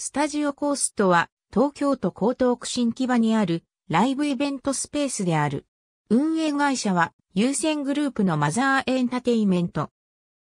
スタジオコーストは東京都江東区新木場にあるライブイベントスペースである。運営会社は優先グループのマザーエンタテイメント。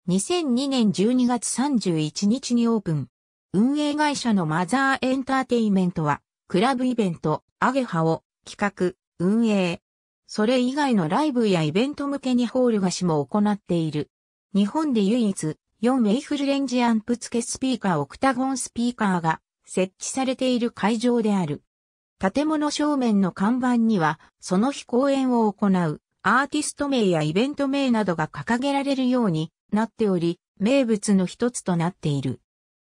2002年12月31日にオープン。運営会社のマザーエンターテイメントは、クラブイベント、アゲハを企画、運営。それ以外のライブやイベント向けにホール貸しも行っている。日本で唯一、4メイフルレンジアンプ付けスピーカーオクタゴンスピーカーが設置されている会場である。建物正面の看板には、その日公演を行うアーティスト名やイベント名などが掲げられるようになっており、名物の一つとなっている。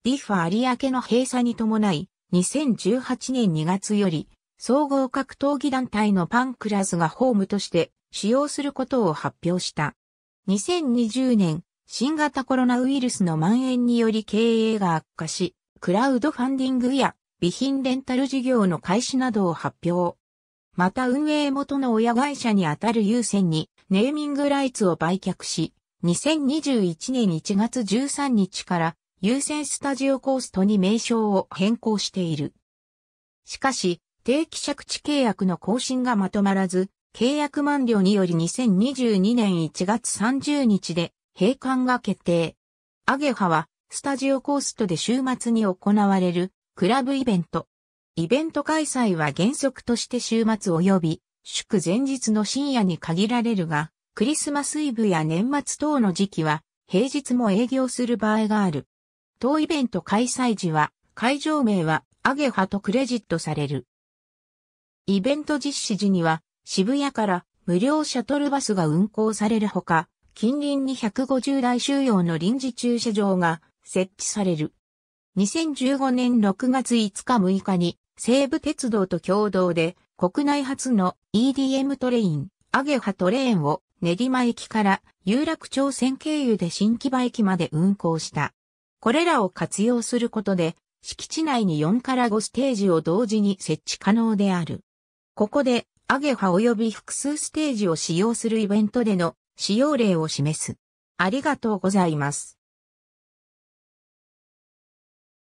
ディファ有明の閉鎖に伴い、2018年2月より、総合格闘技団体のパンクラスがホームとして使用することを発表した。2020年新型コロナウイルスの蔓延により経営が悪化し、クラウドファンディングや備品レンタル事業の開始などを発表。また運営元の親会社にあたる優先にネーミングライツを売却し、2021年1月13日から優先スタジオコーストに名称を変更している。しかし、定期借地契約の更新がまとまらず、契約満了により2022年1月30日で閉館が決定。アゲハは、スタジオコーストで週末に行われる、クラブイベント。イベント開催は原則として週末及び、祝前日の深夜に限られるが、クリスマスイブや年末等の時期は、平日も営業する場合がある。当イベント開催時は、会場名は、アゲハとクレジットされる。イベント実施時には、渋谷から無料シャトルバスが運行されるほか、近隣に150台収容の臨時駐車場が設置される。2015年6月5日6日に西武鉄道と共同で国内初の EDM トレイン、アゲハトレーンを練馬駅から有楽町線経由で新木場駅まで運行した。これらを活用することで敷地内に4から5ステージを同時に設置可能である。ここでアゲハ及び複数ステージを使用するイベントでの使用例を示す。ありがとうございます。